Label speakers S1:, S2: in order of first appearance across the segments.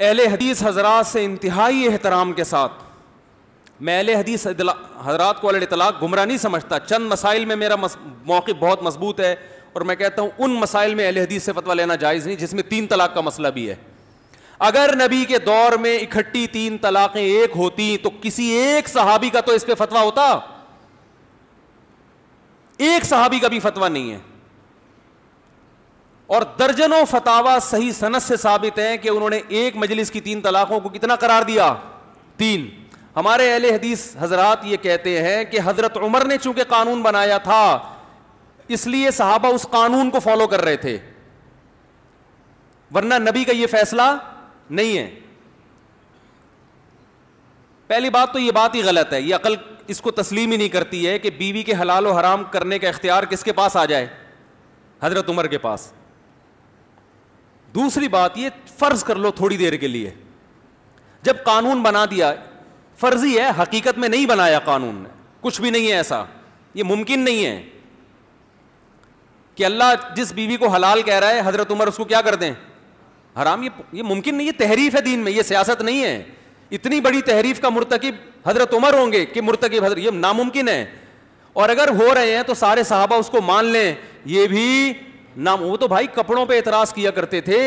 S1: अहल हदीस हजरात से इंतहाई एहतराम के साथ मैं अहल हदीस हजरात को अलाक गुमरा नहीं समझता चंद मसाइल में मेरा मस, मौक़ बहुत मजबूत है और मैं कहता हूं उन मसाइल में अहल हदीस से फतवा लेना जायज़ नहीं जिसमें तीन तलाक का मसला भी है अगर नबी के दौर में इकट्ठी तीन तलाक़ें एक होती तो किसी एक सहाबी का तो इस पर फतवा होता एक सहाबी का भी फतवा नहीं है और दर्जनों फतावा सही सनत से साबित हैं कि उन्होंने एक मजलिस की तीन तलाकों को कितना करार दिया तीन हमारे अहले हदीस हजरात ये कहते हैं कि हज़रत उमर ने चूंकि कानून बनाया था इसलिए साहबा उस कानून को फॉलो कर रहे थे वरना नबी का ये फैसला नहीं है पहली बात तो ये बात ही गलत है ये अकल इसको तस्लीम ही नहीं करती है कि बीवी के हलाल और हराम करने का इख्तियार किसके पास आ जाए हज़रत उमर के पास दूसरी बात ये फ़र्ज़ कर लो थोड़ी देर के लिए जब कानून बना दिया फ़र्ज़ी है हकीकत में नहीं बनाया कानून ने कुछ भी नहीं है ऐसा ये मुमकिन नहीं है कि अल्लाह जिस बीवी को हलाल कह रहा है हज़रत उमर उसको क्या कर दें हराम ये ये मुमकिन नहीं ये तहरीफ है दीन में ये सियासत नहीं है इतनी बड़ी तहरीफ का मुर्तकब हज़रत उमर होंगे कि मुर्तकब हजरत ये नामुमकिन है और अगर हो रहे हैं तो सारे साहबा उसको मान लें ये भी ना वो तो भाई कपड़ों पे इतराज किया करते थे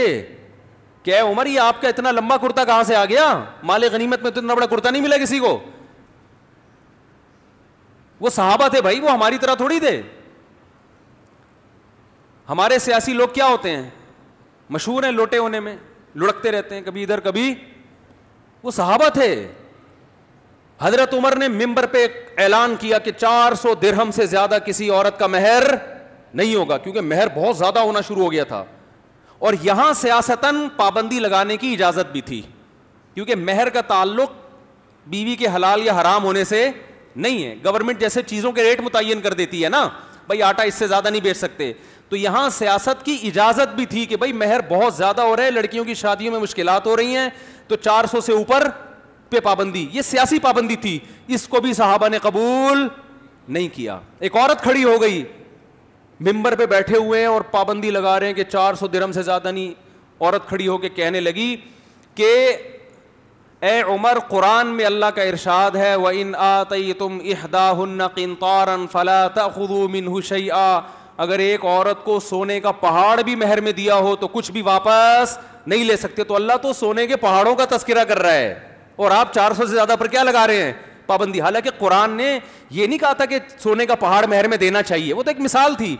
S1: क्या उमर ये आपका इतना लंबा कुर्ता कहां से आ गया माले गनीमत में तो इतना बड़ा कुर्ता नहीं मिला किसी को वो सहाबा थे भाई वो हमारी तरह थोड़ी थे हमारे सियासी लोग क्या होते हैं मशहूर हैं लोटे होने में लुढ़कते रहते हैं कभी इधर कभी वो सहाबा थे हजरत उमर ने मिंबर पे ऐलान किया कि 400 दिरहम से ज्यादा किसी औरत का मेहर नहीं होगा क्योंकि मेहर बहुत ज़्यादा होना शुरू हो गया था और यहां सियासतन पाबंदी लगाने की इजाज़त भी थी क्योंकि मेहर का ताल्लुक बीवी के हलाल या हराम होने से नहीं है गवर्नमेंट जैसे चीज़ों के रेट मुतन कर देती है ना भाई आटा इससे ज़्यादा नहीं बेच सकते तो यहां सियासत की इजाज़त भी थी कि भाई मेहर बहुत ज़्यादा हो रहा है लड़कियों की शादियों में मुश्किल हो रही हैं तो 400 से ऊपर पे पाबंदी यह सियासी पाबंदी थी इसको भी साहबा ने कबूल नहीं किया एक औरत खड़ी हो गई मिंबर पे बैठे हुए हैं और पाबंदी लगा रहे हैं कि 400 दिरम से ज़्यादा नहीं औरत खड़ी होके कहने लगी कि ए उमर कुरान में अल्लाह का इरशाद है व इन आतई तुम अहदा किन फ़ला अगर एक औरत को सोने का पहाड़ भी महर में दिया हो तो कुछ भी वापस नहीं ले सकते तो अल्लाह तो सोने के पहाड़ों का तस्करा कर रहा है और आप 400 से ज़्यादा पर क्या लगा रहे हैं पाबंदी हालांकि कुरान ने ये नहीं कहा था कि सोने का पहाड़ महर में देना चाहिए वो तो एक मिसाल थी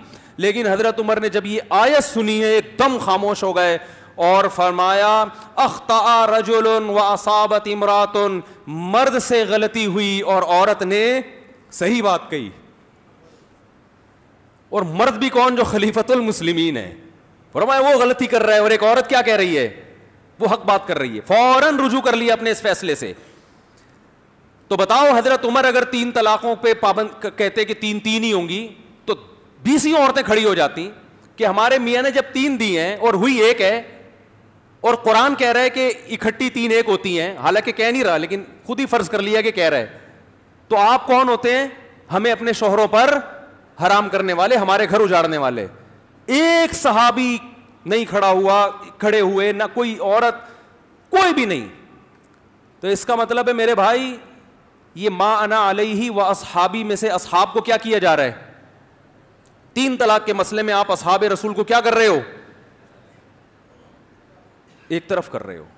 S1: लेकिन हज़रत उमर ने जब ये आयत सुनी है एकदम खामोश हो गए और फरमाया अख्ता रजुल व असाबत इमरातन मर्द से गलती हुई और औरत ने सही बात कही और मर्द भी कौन जो खलीफतुल मुस्लिमीन है फरमाया वो गलती कर रहा है और एक औरत क्या कह रही है वो हक बात कर रही है फौरन रुजू कर लिया अपने इस फैसले से तो बताओ हजरत उमर अगर तीन तलाकों पे पाबंद कहते कि तीन तीन ही होंगी तो बीस ही औरतें खड़ी हो जाती कि हमारे मियाँ ने जब तीन दी हैं और हुई एक है और कुरान कह रहा है कि इकट्ठी तीन एक होती हैं हालांकि कह नहीं रहा लेकिन खुद ही फर्ज कर लिया कि कह रहा है तो आप कौन होते हैं हमें अपने शोहरों पर हराम करने वाले हमारे घर उजाड़ने वाले एक सहाबी नहीं खड़ा हुआ खड़े हुए ना कोई औरत कोई भी नहीं तो इसका मतलब है मेरे भाई ये माँ अना अलही व असहाबी में से असहाब को क्या किया जा रहा है तीन तलाक के मसले में आप असहाब रसूल को क्या कर रहे हो एक तरफ कर रहे हो